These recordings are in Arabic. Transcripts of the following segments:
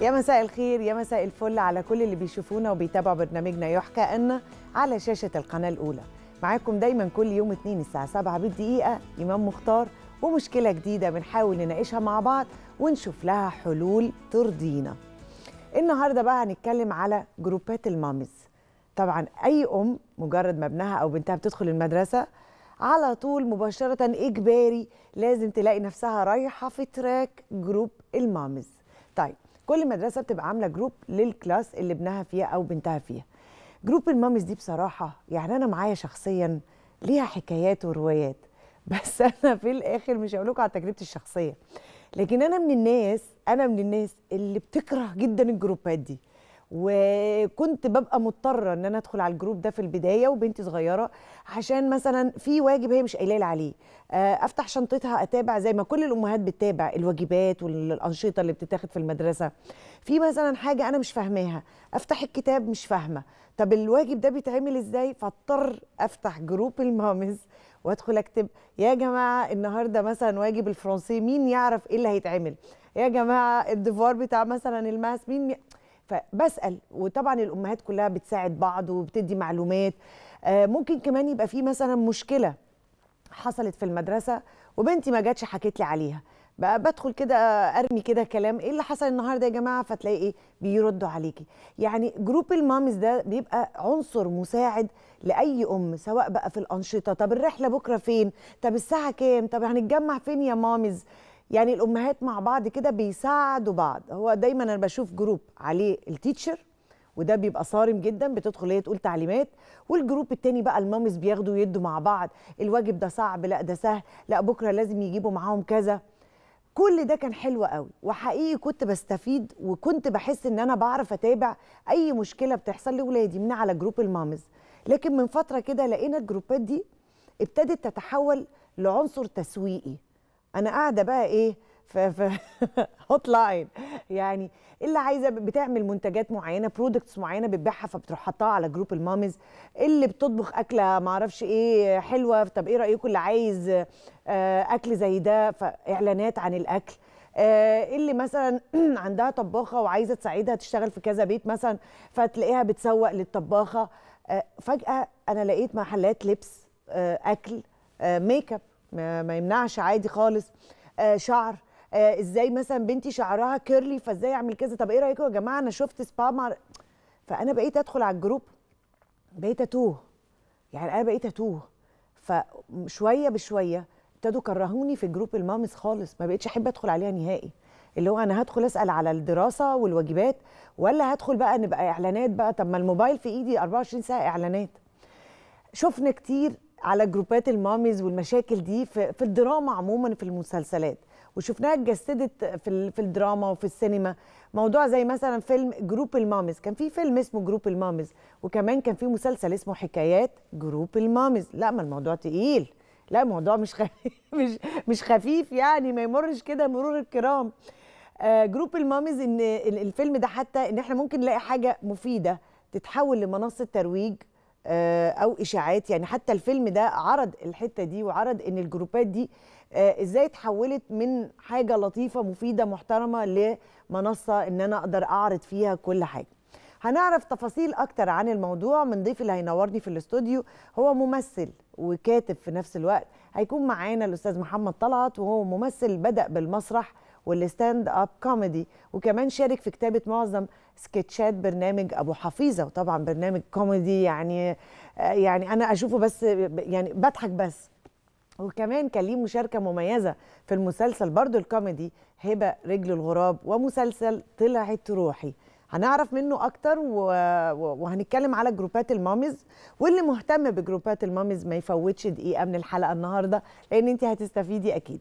يا مساء الخير يا مساء الفل على كل اللي بيشوفونا وبيتابعوا برنامجنا يحكى أن على شاشة القناة الأولى معاكم دايما كل يوم اثنين الساعة 7 بالدقيقة إمام مختار ومشكلة جديدة بنحاول نناقشها مع بعض ونشوف لها حلول ترضينا النهاردة بقى هنتكلم على جروبات المامز طبعا أي أم مجرد ما ابنها أو بنتها بتدخل المدرسة على طول مباشرة إجباري لازم تلاقي نفسها رايحة في تراك جروب المامز طيب كل مدرسه بتبقى عامله جروب للكلاس اللي ابنها فيها او بنتها فيها جروب الماميز دي بصراحه يعني انا معايا شخصيا ليها حكايات وروايات بس انا في الاخر مش هقول لكم على تجربتي الشخصيه لكن انا من الناس انا من الناس اللي بتكره جدا الجروبات دي وكنت ببقى مضطره ان انا ادخل على الجروب ده في البدايه وبنتي صغيره عشان مثلا في واجب هي مش قايله عليه آه، افتح شنطتها اتابع زي ما كل الامهات بتتابع الواجبات والانشطه اللي بتتاخد في المدرسه في مثلا حاجه انا مش فاهماها افتح الكتاب مش فاهمه طب الواجب ده بيتعمل ازاي فاضطر افتح جروب المامز وادخل اكتب يا جماعه النهارده مثلا واجب الفرنسي مين يعرف ايه اللي هيتعمل يا جماعه الديفوار بتاع مثلا الماس مين فبسال وطبعا الامهات كلها بتساعد بعض وبتدي معلومات آه، ممكن كمان يبقى في مثلا مشكله حصلت في المدرسه وبنتي ما جاتش حكيت لي عليها بقى بدخل كده ارمي كده كلام ايه اللي حصل النهارده يا جماعه فتلاقي ايه بيردوا عليكي يعني جروب المامز ده بيبقى عنصر مساعد لاي ام سواء بقى في الانشطه طب الرحله بكره فين طب الساعه كام طب هنتجمع فين يا مامز يعني الامهات مع بعض كده بيساعدوا بعض هو دايما انا بشوف جروب عليه التيتشر وده بيبقى صارم جدا بتدخل هي تقول تعليمات والجروب التاني بقى المامز بياخدوا يدوا مع بعض الواجب ده صعب لا ده سهل لا بكره لازم يجيبوا معاهم كذا كل ده كان حلو قوي وحقيقي كنت بستفيد وكنت بحس ان انا بعرف اتابع اي مشكله بتحصل لاولادي من على جروب المامز لكن من فتره كده لقينا الجروبات دي ابتدت تتحول لعنصر تسويقي انا قاعده بقى ايه هوت لاين يعني اللي عايزه بتعمل منتجات معينه برودكتس معينه بتبيعها فبتروح حطها على جروب المامز اللي بتطبخ اكله ما اعرفش ايه حلوه طب ايه رايكم اللي عايز آه، اكل زي ده فاعلانات عن الاكل آه، اللي مثلا عندها طباخه وعايزه تساعدها تشتغل في كذا بيت مثلا فتلاقيها بتسوق للطباخه آه، فجاه انا لقيت محلات لبس اكل ميك اب ما, ما يمنعش عادي خالص آه شعر آه ازاي مثلا بنتي شعرها كيرلي فازاي اعمل كذا طب ايه رايكم يا جماعه انا شفت سبا مع فانا بقيت ادخل على الجروب بقيت اتوه يعني انا بقيت اتوه فشويه بشويه ابتدوا كرهوني في جروب المامز خالص ما بقتش احب ادخل عليها نهائي اللي هو انا هدخل اسال على الدراسه والواجبات ولا هدخل بقى نبقى اعلانات بقى طب ما الموبايل في ايدي 24 ساعه اعلانات شفنا كتير على جروبات الماميز والمشاكل دي في, الدراما عموما في المسلسلات وشفناها اتجسدت في في الدراما وفي السينما موضوع زي مثلا فيلم جروب الماميز كان في فيلم اسمه جروب الماميز وكمان كان في مسلسل اسمه حكايات جروب الماميز لا ما الموضوع تقيل لا الموضوع مش مش مش خفيف يعني ما يمرش كده مرور الكرام آه، جروب الماميز ان الفيلم ده حتى ان احنا ممكن نلاقي حاجه مفيده تتحول لمنصه ترويج آه، او اشاعات يعني حتى الفيلم ده عرض الحته دي وعرض ان الجروبات دي آه، ازاي اتحولت من حاجه لطيفه مفيده محترمه لمنصه ان انا اقدر اعرض فيها كل حاجه هنعرف تفاصيل اكتر عن الموضوع من ضيف اللي هينورني في الاستوديو هو ممثل وكاتب في نفس الوقت هيكون معانا الاستاذ محمد طلعت وهو ممثل بدا بالمسرح والستاند اب كوميدي وكمان شارك في كتابه معظم سكتشات برنامج ابو حفيظه وطبعا برنامج كوميدي يعني يعني انا اشوفه بس يعني بضحك بس وكمان كان ليه مشاركة مميزة في المسلسل برضو الكوميدي هبة رجل الغراب ومسلسل طلعت روحي هنعرف منه أكتر وهنتكلم على جروبات الماميز واللي مهتم بجروبات الماميز ما يفوتش دقيقة من الحلقة النهاردة لأن أنت هتستفيدي أكيد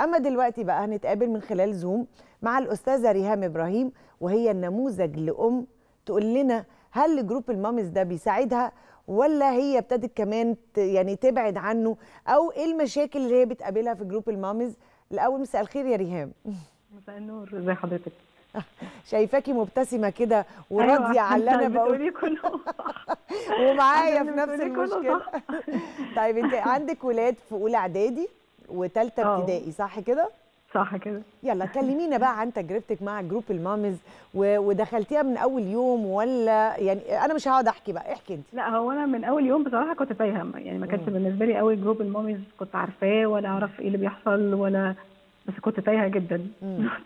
اما دلوقتي بقى هنتقابل من خلال زوم مع الاستاذه ريهام ابراهيم وهي النموذج لام تقول لنا هل جروب المامز ده بيساعدها ولا هي ابتدت كمان يعني تبعد عنه او ايه المشاكل اللي هي بتقابلها في جروب المامز الاول مساء الخير يا ريهام مساء النور ازي حضرتك شايفاكي مبتسمه كده أيوة. وراضيه أيوة على اللي انا بقوله ومعايا في نفس المشكله طيب انت عندك ولاد في اولى اعدادي وثالثه آه. ابتدائي صح كده صح كده يلا كلمينا بقى عن تجربتك مع جروب المامز ودخلتيها من اول يوم ولا يعني انا مش هقعد احكي بقى احكي انت لا هو انا من اول يوم بصراحه كنت تايهه يعني ما كانش بالنسبه لي قوي جروب المامز كنت عارفاه ولا اعرف ايه اللي بيحصل ولا بس كنت تايهه جدا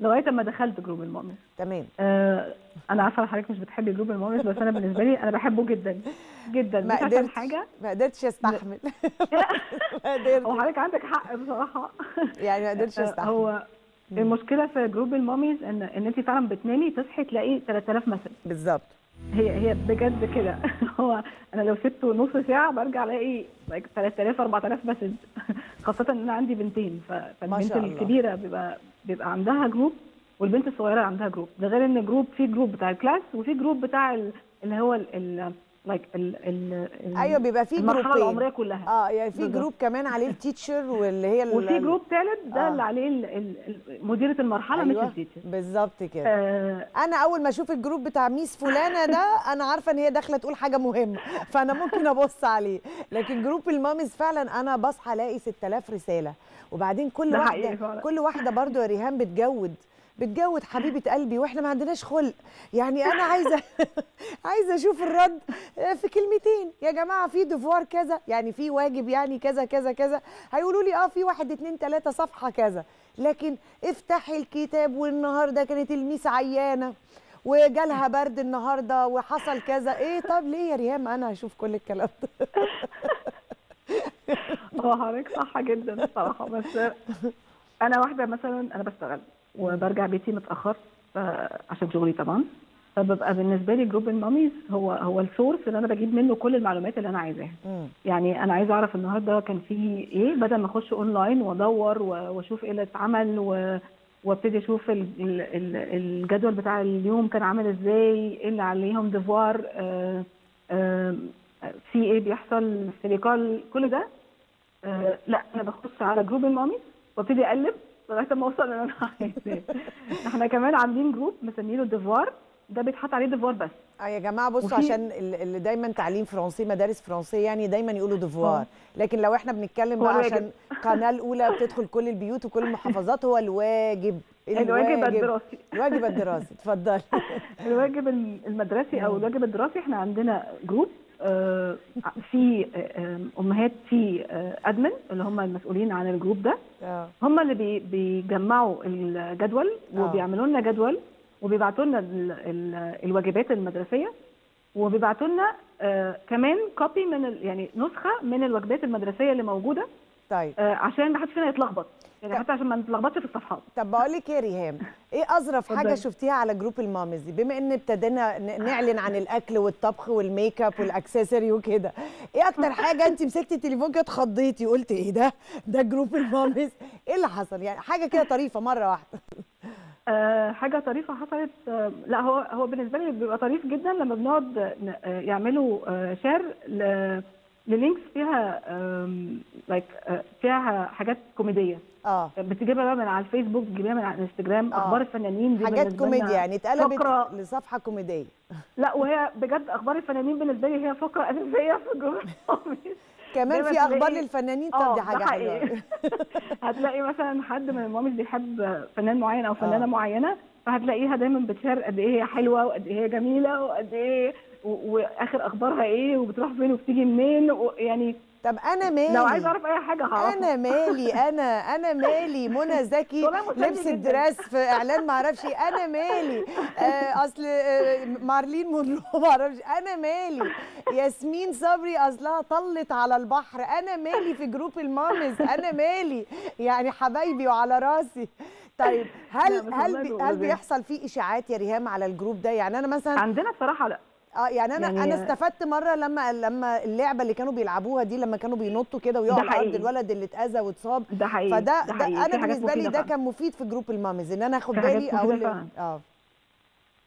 لغايه ما دخلت جروب المامز تمام آه انا عارفه حضرتك مش بتحبي جروب المامز بس انا بالنسبه لي انا بحبه جدا جدا ما قدرت حاجه ما قدرتش استحمل ما قدرت هو حضرتك عندك حق بصراحه يعني ما قدرتش آه، استحمل هو المشكله في جروب الماميز ان ان انت فعلا بتنامي تصحي تلاقي 3000 مسج بالظبط هي هي بجد كده هو انا لو سبت نص ساعه برجع الاقي 3000 4000 مسج خاصه ان انا عندي بنتين فالبنت الكبيره بيبقى بيبقى عندها جروب والبنت الصغيره عندها جروب ده غير ان جروب في جروب بتاع الكلاس وفي جروب بتاع اللي هو لايك like ايوه بيبقى في جروب المرحله العمريه كلها اه يعني في جروب كمان عليه التيتشر واللي هي وفي جروب ثالث ده آه. اللي عليه مديره المرحله أيوة. مش التيتشر بالظبط كده آه. انا اول ما اشوف الجروب بتاع ميس فلانه ده انا عارفه ان هي داخله تقول حاجه مهمه فانا ممكن ابص عليه لكن جروب المامز فعلا انا بصحى الاقي 6000 رساله وبعدين كل واحده كل واحده برضو يا ريهام بتجود بتجود حبيبه قلبي واحنا ما عندناش خلق يعني انا عايزه عايزه اشوف الرد في كلمتين يا جماعه في ديفوار كذا يعني في واجب يعني كذا كذا كذا هيقولوا لي اه في واحد اتنين تلاته صفحه كذا لكن افتحي الكتاب والنهارده كانت الميس عيانه وجالها برد النهارده وحصل كذا ايه طب ليه يا ريهام انا هشوف كل الكلام ده هو حضرتك صح جدا الصراحه بس انا واحده مثلا انا بشتغل وبرجع بيتي متاخر عشان شغلي طبعا فببقى بالنسبه لي جروب الماميز هو هو السورس اللي انا بجيب منه كل المعلومات اللي انا عايزاها يعني انا عايزه اعرف النهارده كان في ايه بدل ما اخش اونلاين وادور واشوف ايه اللي اتعمل وابتدي اشوف الجدول بتاع اليوم كان عامل ازاي ايه اللي عليهم ديفوار آه، آه، آه، في ايه بيحصل في كل ده لا انا بخش على جروب المامي وابتدي اقلب لغايه ما اوصل اللي انا عايزاه احنا كمان عاملين جروب مسمينه ديفوار ده بيتحط عليه ديفوار بس اه يا جماعه بصوا عشان اللي دايما تعليم فرنسي مدارس فرنسيه يعني دايما يقولوا ديفوار آه. لكن لو احنا بنتكلم بقى عشان القناه الاولى بتدخل كل البيوت وكل المحافظات هو الواجب الواجب الدراسي الواجب الدراسي اتفضلي الواجب المدرسي او آه. الواجب الدراسي احنا عندنا جروب آه، في آه، امهات في ادمن آه، اللي هم المسؤولين عن الجروب ده هم اللي بيجمعوا الجدول وبيعملوا لنا جدول وبيبعتوا لنا الواجبات المدرسيه وبيبعتوا لنا كمان كوبي من يعني نسخه من الواجبات المدرسيه اللي موجوده طيب آه عشان ما حدش فينا يتلخبط يعني طيب. حتى عشان ما نتلخبطش في الصفحات طب بقول لك يا إيه، ريهام ايه اظرف حاجه شفتيها على جروب المامز دي بما ان ابتدينا نعلن عن الاكل والطبخ والميك اب والاكسسوري وكده ايه اكتر حاجه انت مسكتي التليفون كده اتخضيتي قلت ايه ده ده جروب المامز ايه اللي حصل يعني حاجه كده طريفه مره واحده أه حاجه طريفه حصلت أه لا هو هو بالنسبه لي بيبقى طريف جدا لما بنقعد آه، يعملوا آه، شير لينكس فيها لايك آه، فيها حاجات كوميديه اه بتجيبها بقى من على الفيسبوك بتجيبها من على الانستجرام آه. اخبار الفنانين دي حاجات كوميديا يعني اتقلبت فقرة... لصفحه كوميديه لا وهي بجد اخبار الفنانين بالنسبه لي هي فقره اساسيه في الجمهور كمان في اخبار للفنانين آه، طب دي حاجه حلوه هتلاقي مثلا حد من الماميز بيحب فنان معين او فنانه آه. معينه فهتلاقيها دايما بتشير قد ايه هي حلوه وقد ايه هي جميله وقد ايه واخر اخبارها ايه وبتروح فين وبتيجي منين يعني طب انا مالي لو عايز اعرف اي حاجه هعرفها انا مالي انا انا مالي منى زكي لبس الدراس في اعلان ما اعرفش انا مالي آه، اصل آه، مارلين مونرو ما اعرفش انا مالي ياسمين صبري اصلها طلت على البحر انا مالي في جروب المامز انا مالي يعني حبايبي وعلى راسي طيب هل هل بي هل بيحصل في اشاعات يا ريهام على الجروب ده يعني انا مثلا عندنا بصراحه لا اه يعني انا يعني انا استفدت مره لما لما اللعبه اللي كانوا بيلعبوها دي لما كانوا بينطوا كده ويقعوا على ارض الولد اللي اتاذى واتصاب ده حقيقي فده ده حقيقي. انا بالنسبه لي ده كان مفيد في جروب المامز ان انا اخد بالي اقول اه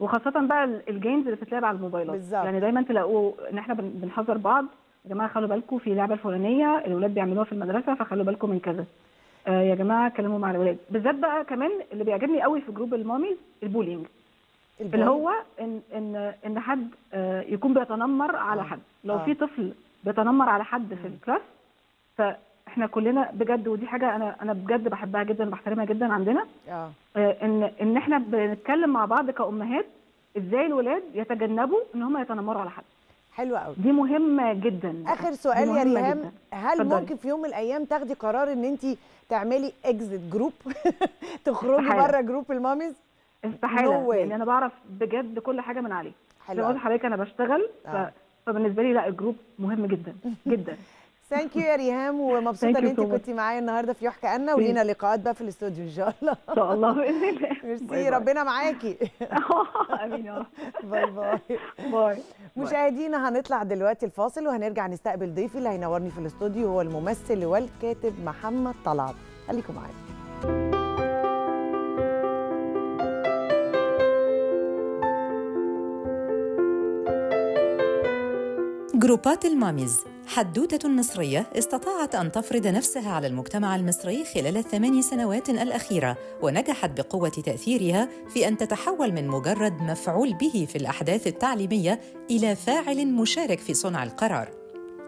وخاصه بقى الجيمز اللي بتتلعب على الموبايلات بالزبط. يعني دايما تلاقوا ان احنا بنحذر بعض يا جماعه خلوا بالكم في لعبه الفلانيه الاولاد بيعملوها في المدرسه فخلوا بالكم من كذا آه يا جماعه كلموا مع الاولاد بالذات بقى كمان اللي بيعجبني قوي في جروب الماميز البولينج اللي هو ان ان ان حد آه، يكون بيتنمر على آه. حد لو آه. في طفل بيتنمر على حد في الكلاس فاحنا كلنا بجد ودي حاجه انا انا بجد بحبها جدا بحترمها جدا عندنا اه, آه، ان ان احنا بنتكلم مع بعض كامهات ازاي الولاد يتجنبوا ان هم يتنمروا على حد حلوه قوي دي مهمه جدا اخر سؤال يا ريهام هل فضل. ممكن في يوم من الايام تاخدي قرار ان انت تعملي اكزيت جروب تخرجي بره جروب الماميز استحاله no يعني انا بعرف بجد كل حاجه من عليه حلو قلت لحضرتك انا بشتغل آه. فبالنسبه لي لا الجروب مهم جدا جدا ثانك يو يا ريهام ومبسوطه ان انت كنت معايا النهارده في يحكى انا ولينا لقاءات بقى في الاستوديو ان شاء الله ان شاء الله باذن الله ميرسي ربنا معاكي امين يا رب باي باي باي مشاهدينا هنطلع دلوقتي الفاصل وهنرجع نستقبل ضيفي اللي هينورني في الاستوديو هو الممثل والكاتب محمد طلعت خليكم معايا جروبات الماميز حدوتة مصرية استطاعت أن تفرض نفسها على المجتمع المصري خلال الثماني سنوات الأخيرة ونجحت بقوة تأثيرها في أن تتحول من مجرد مفعول به في الأحداث التعليمية إلى فاعل مشارك في صنع القرار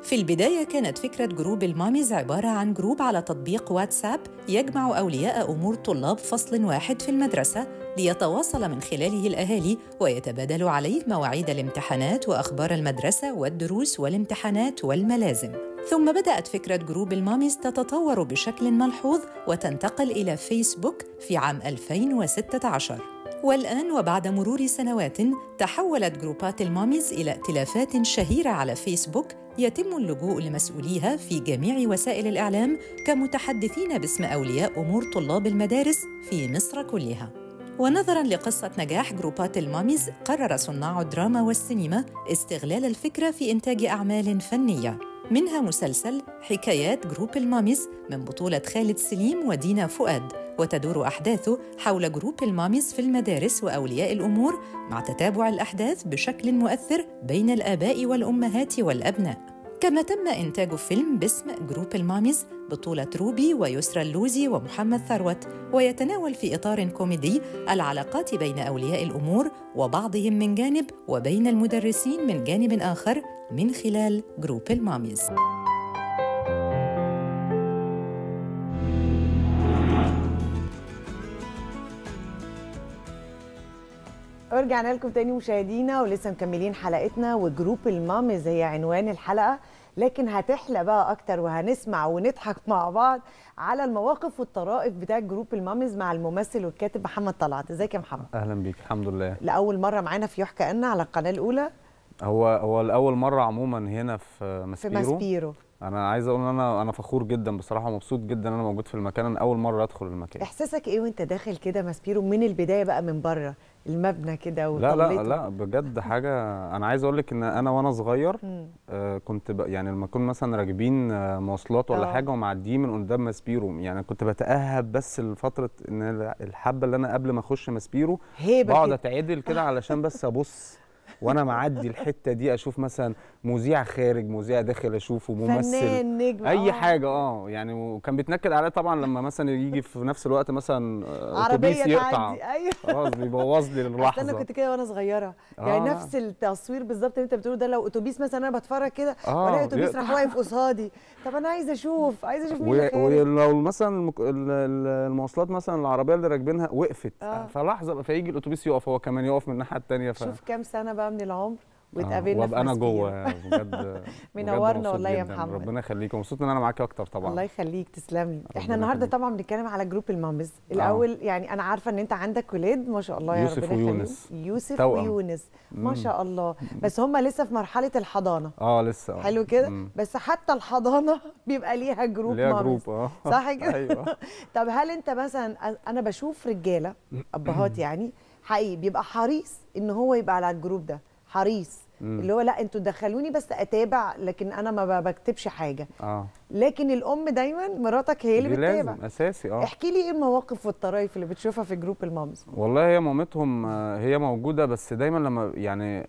في البداية كانت فكرة جروب الماميز عبارة عن جروب على تطبيق واتساب يجمع أولياء أمور طلاب فصل واحد في المدرسة ليتواصل من خلاله الأهالي ويتبادلوا عليه مواعيد الامتحانات وأخبار المدرسة والدروس والامتحانات والملازم ثم بدأت فكرة جروب الماميز تتطور بشكل ملحوظ وتنتقل إلى فيسبوك في عام 2016 والآن وبعد مرور سنوات تحولت جروبات الماميز إلى ائتلافات شهيرة على فيسبوك يتم اللجوء لمسؤوليها في جميع وسائل الإعلام كمتحدثين باسم أولياء أمور طلاب المدارس في مصر كلها ونظرا لقصة نجاح جروبات الماميز قرر صناع الدراما والسينما استغلال الفكرة في إنتاج أعمال فنية منها مسلسل حكايات جروب الماميز من بطولة خالد سليم ودينا فؤاد وتدور أحداثه حول جروب الماميز في المدارس وأولياء الأمور مع تتابع الأحداث بشكل مؤثر بين الآباء والأمهات والأبناء كما تم إنتاج فيلم باسم جروب الماميز بطولة روبي ويسرى اللوزي ومحمد ثروت ويتناول في إطار كوميدي العلاقات بين أولياء الأمور وبعضهم من جانب وبين المدرسين من جانب آخر من خلال جروب الماميز ورجعنا لكم تاني مشاهدينا ولسه مكملين حلقتنا وجروب المامز هي عنوان الحلقه لكن هتحلى بقى اكتر وهنسمع ونضحك مع بعض على المواقف والطرائف بتاع جروب المامز مع الممثل والكاتب محمد طلعت ازيك يا محمد اهلا بيك الحمد لله لاول مره معانا في يحكى أنا على القناه الاولى هو هو لاول مره عموما هنا في ماسبيرو في ماسبيرو انا عايز اقول ان انا انا فخور جدا بصراحه ومبسوط جدا ان انا موجود في المكان انا اول مره ادخل المكان احساسك ايه وانت داخل كده ماسبيرو من البدايه بقى من بره المبنى كده لا لا لا بجد حاجه انا عايز اقول لك ان انا وانا صغير آه كنت يعني لما كنا مثلا راكبين آه مواصلات ولا أوه. حاجه ومعديين من قدام ماسبيرو يعني كنت بتاهب بس لفتره ان الحبه اللي انا قبل ما اخش ماسبيرو بقعد اتعدل كده علشان بس ابص وانا معدي الحته دي اشوف مثلا مذيع خارج مذيع داخل اشوفه ممثل فنان نجم اي أوه. حاجه اه يعني وكان بيتنكد عليا طبعا لما مثلا يجي في نفس الوقت مثلا آه، اتوبيس يقطع ايوه خلاص بيبوظ لي اللحظه انا كنت كده وانا صغيره يعني آه. يعني نفس التصوير بالظبط اللي انت بتقوله ده لو اتوبيس مثلا انا بتفرج كده آه. والاقي اتوبيس راح واقف قصادي طب انا عايزه اشوف عايزه اشوف مين ولو مثلا المواصلات مثلا العربيه اللي راكبينها وقفت آه. فلحظه فيجي الاتوبيس يقف هو كمان يقف من الناحيه الثانيه شوف كام سنه بقى من العمر وتقابلنا آه، وابقى انا جوه بجد منورنا والله يا محمد ربنا يخليك ومبسوط ان انا معاك اكتر طبعا الله يخليك تسلمي احنا النهارده طبعا بنتكلم على جروب المامز آه. الاول آه. يعني انا عارفه ان انت عندك ولاد ما شاء الله يا يوسف ربنا ويونس يوسف طوأم. ويونس ما شاء الله بس هم لسه في مرحله الحضانه اه لسه آه. حلو كده بس حتى الحضانه بيبقى ليها جروب ليها مامز جروب اه صح كده ايوه طب هل انت مثلا انا بشوف رجاله ابهات يعني حقيقي بيبقى حريص ان هو يبقى على الجروب ده حريص مم. اللي هو لا انتوا دخلوني بس اتابع لكن انا ما بكتبش حاجه آه. لكن الام دايما مراتك هي اللي بتتابع لازم اساسي اه احكي لي ايه المواقف والطرايف اللي بتشوفها في جروب المامز والله هي مامتهم آه، هي موجوده بس دايما لما يعني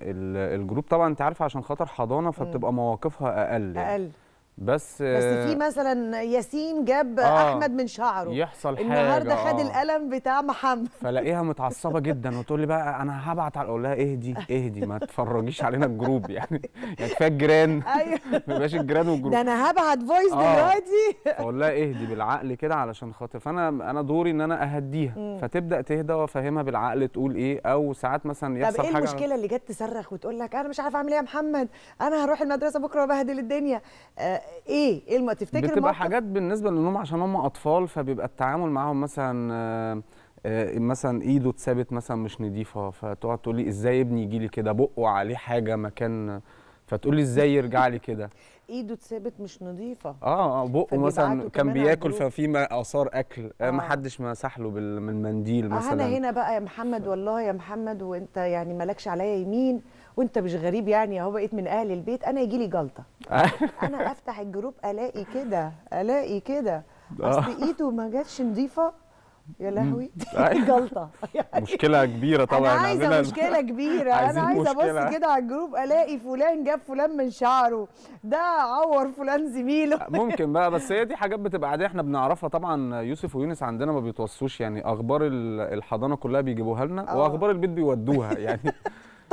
الجروب طبعا انت عارفه عشان خاطر حضانه فبتبقى مواقفها اقل يعني. اقل بس بس في آه، مثلا ياسين جاب آه احمد من شعره يحصل حاجه النهارده خد آه القلم بتاع محمد فلاقيها متعصبه جدا وتقول لي بقى انا هبعت على اقول لها اهدي اهدي ما تفرجيش علينا الجروب يعني يعني كفايه الجيران ايوه ما يبقاش الجيران والجروب ده انا هبعت فويس آه دلوقتي اقول لها اهدي بالعقل كده علشان خاطر فانا انا دوري ان انا اهديها فتبدا تهدى وافهمها بالعقل تقول ايه او ساعات مثلا يحصل طب ايه حاجه المشكله اللي جت تصرخ وتقول لك انا مش عارفه اعمل ايه يا محمد انا هروح المدرسه بكره وبهدل الدنيا آه ايه ايه ما تفتكر بتبقى الموقف؟ حاجات بالنسبه لانهم عشان هم اطفال فبيبقى التعامل معاهم مثلا آه، آه، مثلا ايده اتثابت مثلا مش نظيفه فتقعد تقول لي ازاي ابني يجي لي كده بقه عليه حاجه مكان فتقول لي ازاي يرجع لي كده ايده اتثابت مش نظيفه اه اه بقه مثلا كان بياكل ففي اثار اكل آه. آه. ما حدش مسح له بالمنديل مثلا انا هنا بقى يا محمد والله يا محمد وانت يعني مالكش عليا يمين وانت مش غريب يعني اهو بقيت من اهل البيت انا يجي لي جلطه انا افتح الجروب الاقي كده الاقي كده آه. اصل ايده ما جاتش نظيفه يا لهوي دي جلطه يعني مشكله كبيره طبعا انا عايزه مشكله كبيره انا عايزه ابص كده على الجروب الاقي فلان جاب فلان من شعره ده عور فلان زميله ممكن بقى بس هي دي حاجات بتبقى عاديه احنا بنعرفها طبعا يوسف ويونس عندنا ما بيتوصوش يعني اخبار الحضانه كلها بيجيبوها لنا آه. واخبار البيت بيودوها يعني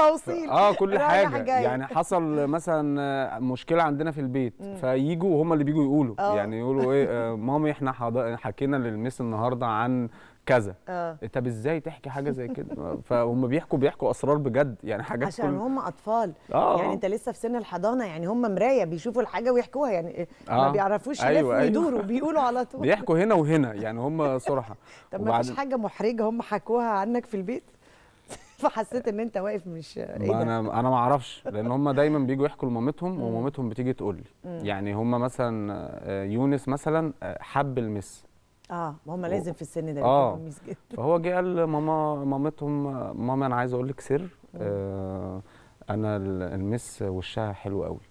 التوصيل اه كل حاجه يعني حصل مثلا مشكله عندنا في البيت فييجوا هم اللي بيجوا يقولوا أوه. يعني يقولوا ايه آه، مامي احنا حكينا للمس النهارده عن كذا آه. إيه، طب ازاي تحكي حاجه زي كده فهم بيحكوا بيحكوا اسرار بجد يعني حاجات عشان كل... هم اطفال آه. يعني انت لسه في سن الحضانه يعني هم مرايه بيشوفوا الحاجه ويحكوها يعني إيه، آه. ما بيعرفوش أيوة، يلفوا ويدوروا أيوة. بيقولوا على طول بيحكوا هنا وهنا يعني هم صراحه طب وبعد... ما فيش حاجه محرجه هم حكوها عنك في البيت فحسيت ان انت واقف مش ايه انا انا ما اعرفش لان هم دايما بييجوا يحكوا لمامتهم ومامتهم بتيجي تقول لي يعني هم مثلا آه، يونس مثلا آه، حب المس اه ما هم لازم في السن ده اه المس جدا فهو جه قال ماما مامتهم ماما انا عايز اقول لك سر آه انا المس وشها حلو قوي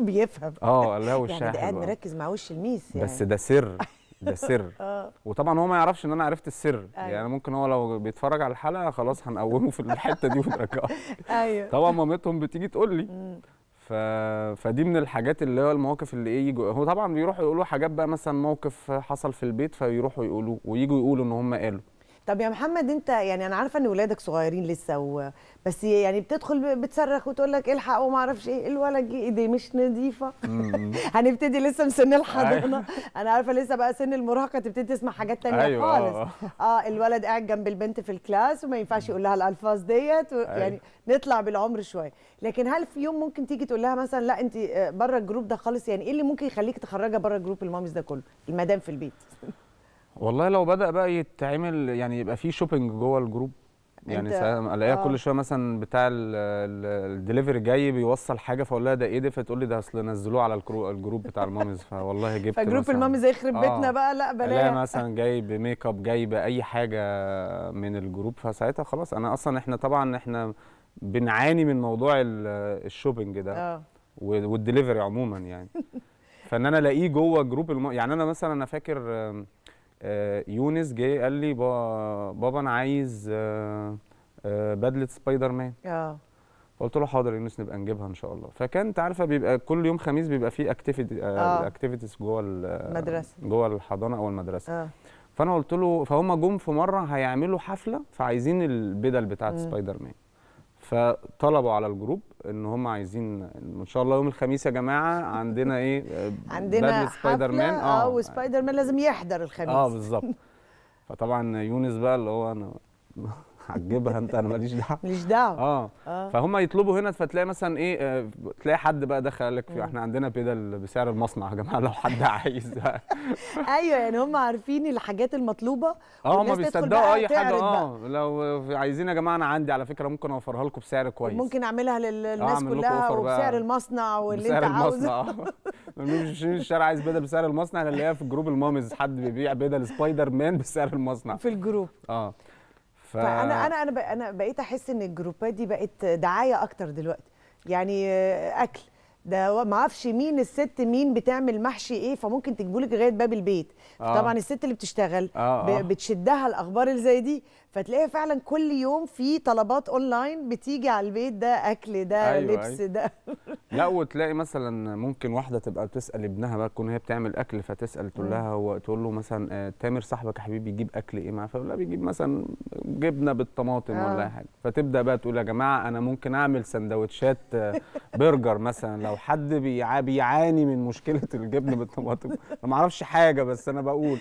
بيفهم اه قال لها يعني وشها يعني ده قاعد مركز مع وش الميس يعني. بس ده سر ده سر آه. وطبعا هو ما يعرفش ان انا عرفت السر أيوة. يعني ممكن هو لو بيتفرج على الحلقه خلاص هنقومه في الحته دي ونرجعه ايوه طبعا مامتهم بتيجي تقول لي ف... فدي من الحاجات اللي هو المواقف اللي ايه يجوا هو طبعا بيروحوا يقولوا حاجات بقى مثلا موقف حصل في البيت فيروحوا يقولوا ويجوا يقولوا ان هم قالوا طب يا محمد انت يعني انا عارفه ان ولادك صغيرين لسه و... بس يعني بتدخل بتصرخ وتقول لك الحق وما اعرفش ايه الولد جه ايديه مش نظيفه هنبتدي لسه من سن الحضانه أيوة. انا عارفه لسه بقى سن المراهقه تبتدي تسمع حاجات ثانيه أيوة آه. خالص اه الولد قاعد جنب البنت في الكلاس وما ينفعش يقول لها الالفاظ ديت و... أيوة. يعني نطلع بالعمر شويه لكن هل في يوم ممكن تيجي تقول لها مثلا لا انت آه، بره الجروب ده خالص يعني ايه اللي ممكن يخليك تخرجها بره الجروب الماميز ده كله المدام في البيت والله لو بدا بقى يتعمل يعني يبقى في شوبينج جوه الجروب يعني الاقيها آه. كل شويه مثلا بتاع الدليفري جاي بيوصل حاجه فاقول لها ده ايه ده فتقول لي ده اصل نزلوه على الجروب بتاع الماميز فوالله جبت فجروب الماميز يخرب آه. بيتنا بقى لا بلاها لا مثلا جاي بميك اب جاي باي حاجه من الجروب فساعتها خلاص انا اصلا احنا طبعا احنا بنعاني من موضوع الشوبينج ده آه. والدليفري عموما يعني فان انا الاقيه جوه جروب الم... يعني انا مثلا انا فاكر آه، يونس جه قال لي بابا انا عايز آه، آه، بدله سبايدر مان اه قلت له حاضر يونس نبقى نجيبها ان شاء الله فكانت عارفه بيبقى كل يوم خميس بيبقى فيه اكتيفيتي اكتيفيتيز جوه المدرسه جوه الحضانه او المدرسه آه. فانا قلت له فهم جم في مره هيعملوا حفله فعايزين البدل بتاعه سبايدر مان فطلبوا على الجروب ان هم عايزين ان شاء الله يوم الخميس يا جماعه عندنا ايه آه، عندنا سبايدر مان اه, آه، وسبايدر مان لازم يحضر الخميس اه بالظبط فطبعا يونس بقى اللي هو انا هتجيبها انت انا ماليش دعوه ماليش دعوه اه, آه. فهم يطلبوا هنا فتلاقي مثلا ايه آه، تلاقي حد بقى دخل قال لك احنا عندنا بدل بسعر المصنع يا جماعه لو حد عايز ايوه يعني هم عارفين الحاجات المطلوبه اه هم بيصدقوا اي حاجه اه لو عايزين يا جماعه انا عندي على فكره ممكن اوفرها لكم بسعر كويس ممكن اعملها آه، للناس كلها وبسعر المصنع واللي انت عاوزه مش الشارع عايز بدل بسعر المصنع اللي هي في جروب المامز حد بيبيع بدل سبايدر مان بسعر المصنع في الجروب اه ف... فانا انا انا انا بقيت احس ان الجروبات دي بقت دعايه اكتر دلوقتي يعني اكل ده ما اعرفش مين الست مين بتعمل محشي ايه فممكن لك لغايه باب البيت آه. طبعا الست اللي بتشتغل آه آه. بتشدها الاخبار اللي زي دي فتلاقي فعلا كل يوم في طلبات اونلاين بتيجي على البيت ده اكل ده أيوة, أيوة. لبس أيوة. ده لا وتلاقي مثلا ممكن واحده تبقى بتسال ابنها بقى تكون هي بتعمل اكل فتسال تقول لها هو تقول له مثلا آه، تامر صاحبك يا حبيبي بيجيب اكل ايه معاه فلا لها بيجيب مثلا جبنه بالطماطم آه. ولا اي حاجه فتبدا بقى تقول يا جماعه انا ممكن اعمل سندوتشات آه، برجر مثلا لو حد بيعاني من مشكله الجبنه بالطماطم ما اعرفش حاجه بس انا بقول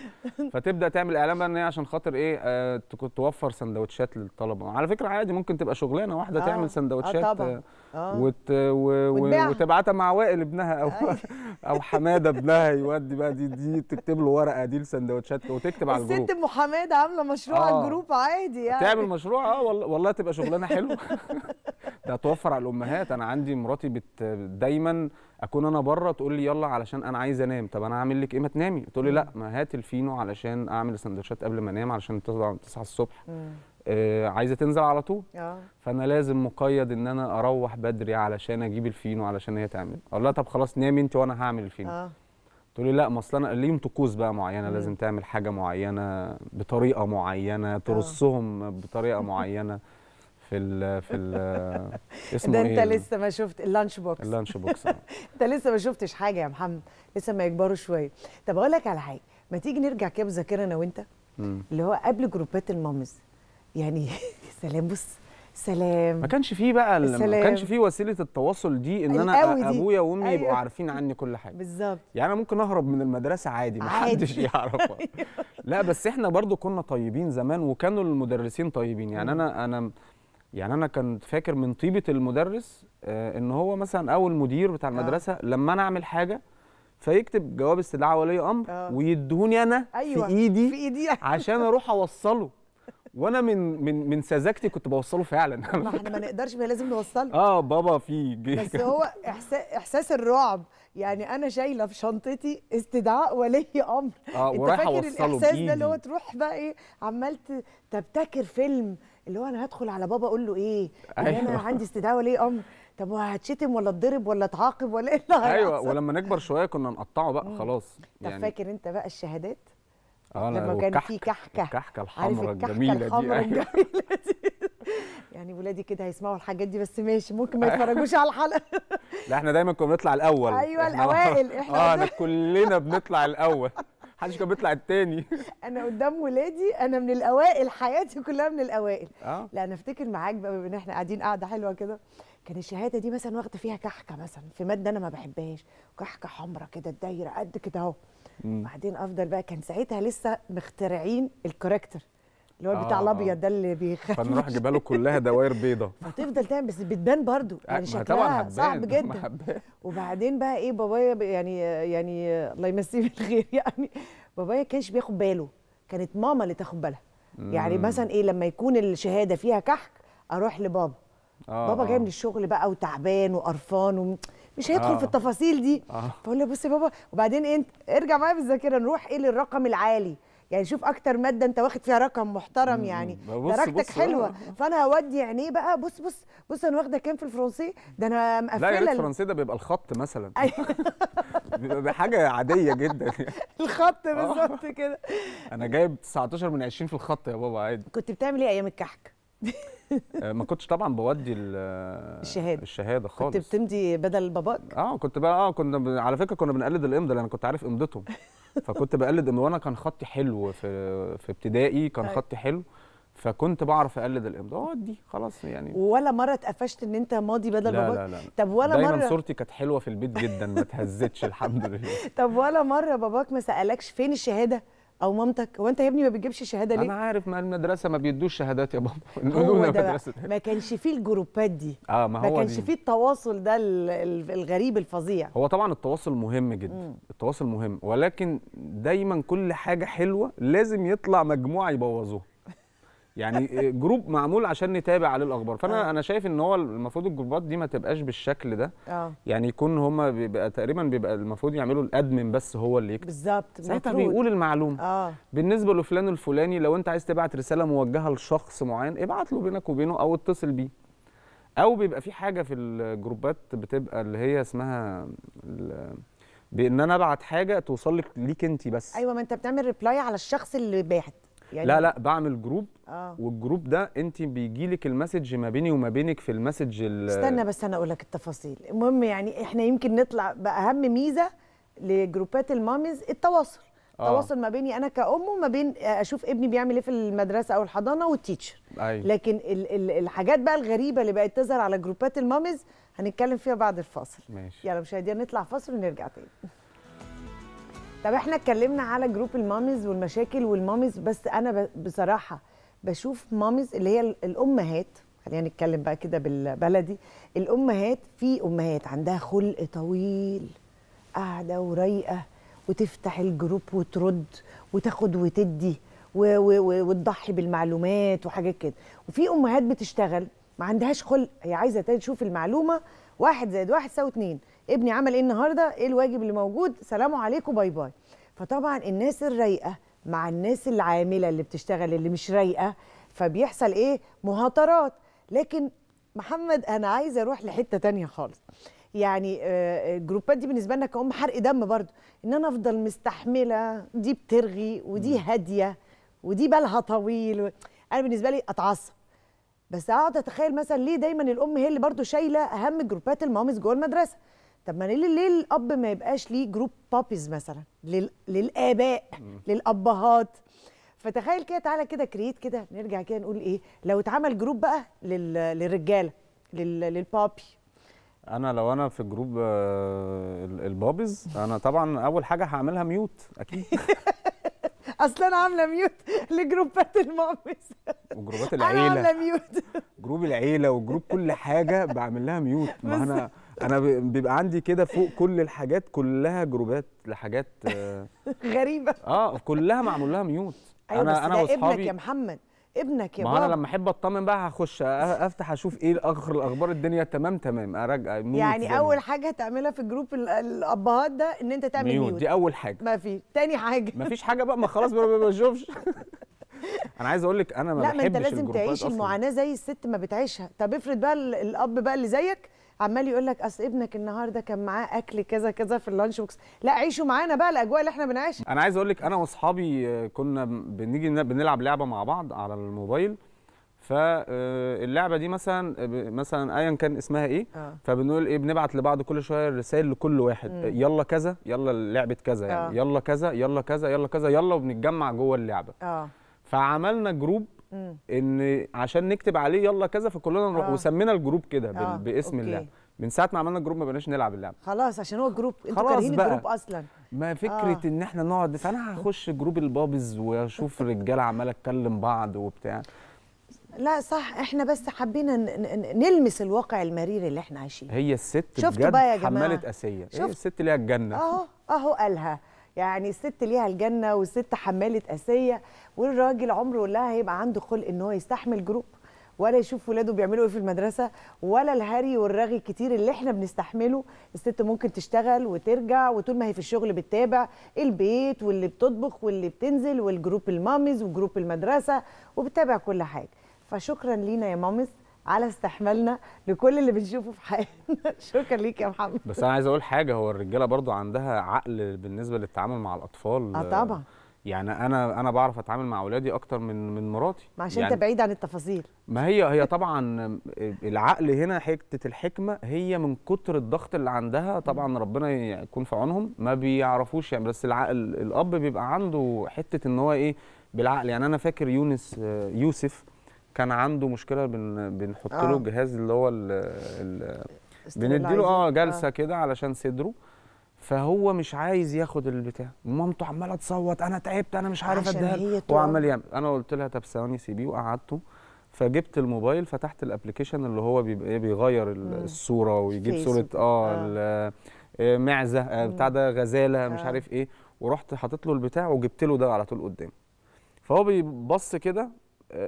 فتبدا تعمل اعلان بقى ان هي عشان خاطر ايه آه، توفر اوفر سندوتشات للطلبه على فكره عادي ممكن تبقى شغلانه واحده آه. تعمل آه، سندوتشات آه طبعا. آه. وت... و... و... وتبعتها مع وائل ابنها او آه. او حماده ابنها يودي بقى دي دي تكتب له ورقه دي السندوتشات وتكتب على الجروب الست ام حماده عامله مشروع آه. على الجروب عادي يعني تعمل مشروع اه والله, والله تبقى شغلانه حلوه ده توفر على الامهات انا عندي مراتي بت... دايما اكون انا بره تقول لي يلا علشان انا عايز انام طب انا اعمل لك ايه ما تنامي تقول لي لا ما هات الفينو علشان اعمل سندوتشات قبل ما انام علشان تصحى الصبح آه عايزه تنزل على طول آه. فانا لازم مقيد ان انا اروح بدري علشان اجيب الفينو علشان هي تعمل اقول لها طب خلاص نامي انت وانا هعمل الفينو آه. تقول لي لا ما اصل انا ليهم طقوس بقى معينه لازم تعمل حاجه معينه بطريقه معينه آه. ترصهم بطريقه معينه في ال في ال اسمه ده إيه انت إيه؟ لسه ما شفت اللانش بوكس اللانش بوكس انت لسه ما شفتش حاجه يا محمد لسه ما يكبروا شويه طب اقول لك على حاجه ما تيجي نرجع كده بذاكرنا وانت اللي هو قبل جروبات المامز يعني سلام بص سلام ما كانش فيه بقى السلام. ما كانش فيه وسيله التواصل دي ان انا ابويا وامي أيوه. يبقوا عارفين عني كل حاجه بالظبط يعني انا ممكن اهرب من المدرسه عادي ما حدش يعرفها أيوه. لا بس احنا برضو كنا طيبين زمان وكانوا المدرسين طيبين يعني انا انا يعني انا كنت فاكر من طيبه المدرس آه، ان هو مثلا او المدير بتاع آه. المدرسه لما انا اعمل حاجه فيكتب جواب استدعاء ولي امر آه. ويدهوني انا أيوة. في ايدي في ايدي عشان اروح اوصله وانا من من من سذاجتي كنت بوصله فعلا ما احنا ما نقدرش ما لازم نوصله اه بابا في بس هو احساس احساس الرعب يعني انا شايله في شنطتي استدعاء ولي امر اه انت فاكر الاحساس ده اللي هو تروح بقى ايه عمال تبتكر فيلم اللي هو انا هدخل على بابا اقول له ايه يعني أيوة. انا عندي استدعاء ولي امر طب وهتشتم ولا اتضرب ولا اتعاقب ولا ايه اللي ايوه ولما نكبر شويه كنا نقطعه بقى خلاص يعني طب فاكر انت بقى الشهادات آه لما كان في كحكه الكحكه الحمراء الجميله دي الحمراء أيوه. الجميله دي يعني ولادي كده هيسمعوا الحاجات دي بس ماشي ممكن ما يتفرجوش على الحلقه لا احنا دايما كنا بنطلع الاول ايوه الاوائل آه، احنا اه كلنا بنطلع الاول محدش كان بيطلع التاني انا قدام ولادي انا من الاوائل حياتي كلها من الاوائل آه. لا انا افتكر معاك بقى بما ان احنا قاعدين قاعده حلوه كده كان الشهاده دي مثلا واخده فيها كحكه مثلا في ماده انا ما بحبهاش كحكه حمراء كده الدايره قد كده اهو وبعدين افضل بقى كان ساعتها لسه مخترعين الكاركتر اللي هو بتاع آه، الابيض ده اللي آه. بيخفف فنروح اجيبها له كلها دواير بيضه هتفضل تعمل بس بتبان برضو آه، يعني شكلها صعب جدا وبعدين بقى ايه بابايا يعني يعني الله يمسيه بالخير يعني بابايا كانش بياخد باله كانت ماما اللي تاخد بالها يعني مثلا ايه لما يكون الشهاده فيها كحك اروح لبابا آه بابا جاي من الشغل بقى وتعبان وقرفان مش هيدخل آه. في التفاصيل دي آه. فاقول له بص يا بابا وبعدين إيه، انت ارجع معايا بالذاكره نروح ايه للرقم العالي يعني شوف اكتر ماده انت واخد فيها رقم محترم يعني درجتك حلوه آه. فانا هودي عينيه بقى بص بص بص انا واخده كام في الفرنسي ده انا مقفله لا يا ريت الفرنسي ده بيبقى الخط مثلا ده أيوة. حاجه عاديه جدا يعني. الخط آه. بالظبط كده انا جايب 19 من 20 في الخط يا بابا عادي كنت بتعمل ايه ايام الكحك ما كنتش طبعا بودي الشهاده الشهاده خالص كنت بتمضي بدل باباك اه كنت بقى اه كنا على فكره كنا بنقلد الامضه لان كنت عارف امضته فكنت بقلد امضه وانا كان خطي حلو في في ابتدائي كان طيب. خطي حلو فكنت بعرف اقلد الامضه اودي خلاص يعني ولا مره اتقفشت ان انت ماضي بدل لا باباك لا لا طب ولا دايما مره دايما صورتي كانت حلوه في البيت جدا ما اتهزتش الحمد لله طب ولا مره باباك ما سالكش فين الشهاده او مامتك هو انت يا ابني ما بتجيبش شهاده ليه انا عارف ما المدرسه ما بيدوش شهادات يا بابا هو ده ما كانش فيه الجروبات دي آه ما, هو ما كانش فيه التواصل ده الغريب الفظيع هو طبعا التواصل مهم جدا مم. التواصل مهم ولكن دايما كل حاجه حلوه لازم يطلع مجموعه يبوظوها يعني جروب معمول عشان نتابع عليه الاخبار فانا آه. انا شايف ان هو المفروض الجروبات دي ما تبقاش بالشكل ده آه. يعني يكون هما بيبقى تقريبا بيبقى المفروض يعملوا الادمن بس هو اللي يكتب بالظبط ساعتها بيقول المعلومه آه. بالنسبه لفلان الفلاني لو انت عايز تبعت رساله موجهه لشخص معين ابعت له بينك وبينه او اتصل بيه او بيبقى في حاجه في الجروبات بتبقى اللي هي اسمها بان انا ابعت حاجه توصل لك ليك انت بس ايوه ما انت بتعمل ريبلاي على الشخص اللي باعت يعني لا لا بعمل جروب آه. والجروب ده انت بيجي لك المسج ما بيني وما بينك في المسج استنى بس انا اقول لك التفاصيل المهم يعني احنا يمكن نطلع باهم ميزه لجروبات الماميز التواصل آه. تواصل ما بيني انا كام وما بين اشوف ابني بيعمل ايه في المدرسه او الحضانه والتيتشر أيوة. لكن ال ال الحاجات بقى الغريبه اللي بقت تظهر على جروبات الماميز هنتكلم فيها بعد الفاصل ماشي يلا مشاهدينا نطلع فاصل ونرجع تاني طب احنا اتكلمنا على جروب الماميز والمشاكل والماميز بس انا بصراحه بشوف ماميز اللي هي الامهات خلينا نتكلم بقى كده بالبلدي الامهات في امهات عندها خلق طويل قاعده ورايقه وتفتح الجروب وترد وتاخد وتدي وتضحي بالمعلومات وحاجات كده وفي امهات بتشتغل ما عندهاش خلق هي عايزه تشوف المعلومه واحد زائد واحد يساوي اتنين ابني عمل ايه النهارده ايه الواجب اللي موجود سلام عليكم باي باي فطبعا الناس الرايقه مع الناس العامله اللي بتشتغل اللي مش رايقه فبيحصل ايه مهاترات لكن محمد انا عايزه اروح لحته تانية خالص يعني الجروبات آه، آه، دي بالنسبه لنا كأم حرق دم برضو ان انا افضل مستحمله دي بترغي ودي هاديه ودي بالها طويل انا بالنسبه لي اتعصب بس اقعد اتخيل مثلا ليه دايما الام هي اللي برضو شايله اهم جروبات المامز جوه المدرسه طب ما ليه ليه الاب ما يبقاش ليه جروب بابيز مثلا للاباء للابهات فتخيل كده تعالى كده كرييت كده نرجع كده نقول ايه لو اتعمل جروب بقى للرجاله للبابي انا لو انا في جروب آه، البابيز انا طبعا اول حاجه هعملها ميوت اكيد اصل انا عامله ميوت لجروبات المامز وجروبات العيله انا عامله ميوت جروب العيله وجروب كل حاجه بعمل لها ميوت ما انا انا بيبقى عندي كده فوق كل الحاجات كلها جروبات لحاجات غريبه اه كلها معمول لها ميوت أيوة انا انا واصحابي ابنك يا محمد ابنك يا بابا ما انا لما احب اطمن بقى هخش افتح اشوف ايه اخر الاخبار الدنيا تمام تمام اراجع يعني اول حاجه هتعملها في جروب الابهات ده ان انت تعمل ميوت, ميوت. دي اول حاجه ما في تاني حاجه ما فيش حاجه بقى ما خلاص ما بشوفش انا عايز اقول لك انا ما بحبش لا ما انت لازم تعيش المعاناه زي الست ما بتعيشها طب افرض بقى الاب بقى اللي زيك عمال يقول لك اصل ابنك النهارده كان معاه اكل كذا كذا في اللانش بوكس لا عيشوا معانا بقى الاجواء اللي احنا بنعيشها انا عايز اقول لك انا واصحابي آه، كنا بنيجي بنلعب لعبه مع بعض على الموبايل فاللعبه آه، دي مثلا آه، مثلا ايا كان اسمها ايه آه. فبنقول ايه بنبعت لبعض كل شويه رسائل لكل واحد مم. يلا كذا يلا لعبه كذا يعني آه. يلا كذا يلا كذا يلا كذا يلا وبنتجمع جوه اللعبه آه. فعملنا جروب ان عشان نكتب عليه يلا كذا فكلنا نروح آه. وسمينا الجروب كده آه. باسم الله من ساعه ما عملنا الجروب ما بقناش نلعب اللعبه خلاص عشان هو جروب انتوا كارهين الجروب اصلا ما فكره آه. ان احنا نقعد انا هخش جروب البابز واشوف الرجاله عماله اتكلم بعض وبتاع لا صح احنا بس حبينا نلمس الواقع المرير اللي احنا عايشينه هي الست شفت بقى يا جماعه حماله اسيه شفت إيه الست ليها الجنه اهو اهو قالها يعني الست ليها الجنه والست حماله اسيه والراجل عمره لا هيبقى عنده خلق ان هو يستحمل جروب ولا يشوف ولاده بيعملوا ايه في المدرسه ولا الهري والرغي الكتير اللي احنا بنستحمله الست ممكن تشتغل وترجع وطول ما هي في الشغل بتتابع البيت واللي بتطبخ واللي بتنزل والجروب المامز وجروب المدرسه وبتتابع كل حاجه فشكرا لينا يا مامز على استحمالنا لكل اللي بنشوفه في حياتنا شكرا ليك يا محمد بس انا عايز اقول حاجه هو الرجاله برضو عندها عقل بالنسبه للتعامل مع الاطفال اه طبعا يعني انا انا بعرف اتعامل مع اولادي اكتر من من مراتي ما عشان يعني انت بعيد عن التفاصيل ما هي هي طبعا العقل هنا حته الحكمه هي من كتر الضغط اللي عندها طبعا ربنا يكون في عونهم ما بيعرفوش يعني بس العقل الاب بيبقى عنده حته ان هو ايه بالعقل يعني انا فاكر يونس آه، يوسف كان عنده مشكله بن بنحط له آه. الجهاز اللي هو الـ بندي له اه جلسه آه. كده علشان صدره فهو مش عايز ياخد البتاع مامته عماله تصوت انا تعبت انا مش عارف اديها وعمال يعمل انا قلت لها طب ثواني سيبيه وقعدته فجبت الموبايل فتحت الابلكيشن اللي هو بيبقى إيه، بيغير الصوره ويجيب صوره اه, آه. آه، معزه آه، بتاع ده غزاله آه. مش عارف ايه ورحت حاطط له البتاع وجبت له ده على طول قدام فهو بيبص كده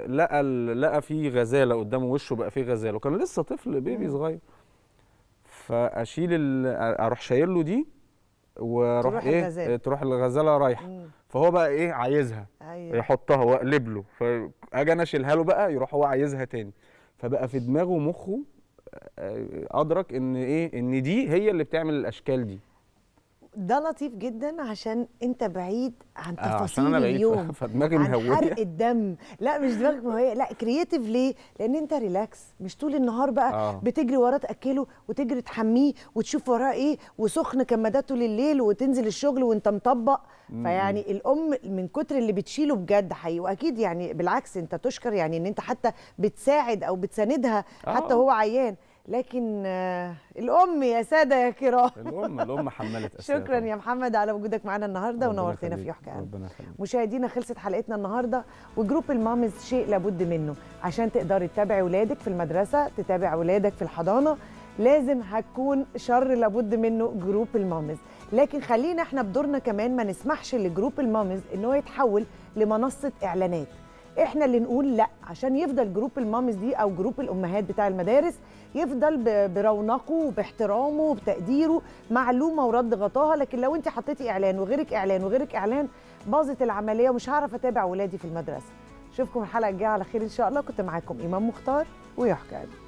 لقى لقى في غزاله قدام وشه بقى في غزاله وكان لسه طفل بيبي صغير فاشيل اروح شايل له دي واروح تروح ايه الغزالة. تروح الغزاله رايحه فهو بقى ايه عايزها أيوة. يحطها واقلب له فاجي انا اشيلها له بقى يروح هو عايزها تاني فبقى في دماغه ومخه آه، آه، ادرك ان ايه ان دي هي اللي بتعمل الاشكال دي ده لطيف جدا عشان انت بعيد عن تفاصيل آه عشان اليوم فدماغي مهويه حرق الدم لا مش دماغك مهويه لا كرييتيف ليه لان انت ريلاكس مش طول النهار بقى آه. بتجري وراه تاكله وتجري تحميه وتشوف وراه ايه وسخن كماداته لليل وتنزل الشغل وانت مطبق فيعني الام من كتر اللي بتشيله بجد حقيقي واكيد يعني بالعكس انت تشكر يعني ان انت حتى بتساعد او بتساندها آه. حتى هو عيان لكن آه، الام يا ساده يا كرام الام الام حملت اسئله شكرا يا محمد على وجودك معانا النهارده ونورتنا في يحكى ربنا يخليك مشاهدينا خلصت حلقتنا النهارده وجروب المامز شيء لابد منه عشان تقدري تتابعي ولادك في المدرسه تتابعي ولادك في الحضانه لازم هتكون شر لابد منه جروب المامز لكن خلينا احنا بدورنا كمان ما نسمحش لجروب المامز ان هو يتحول لمنصه اعلانات احنا اللي نقول لا عشان يفضل جروب المامز دي او جروب الامهات بتاع المدارس يفضل برونقه وباحترامه وبتقديره معلومه ورد غطاها لكن لو انت حطيتي اعلان وغيرك اعلان وغيرك اعلان باظت العمليه ومش هعرف اتابع ولادي في المدرسه اشوفكم الحلقه الجايه على خير ان شاء الله كنت معاكم ايمان مختار ويحكى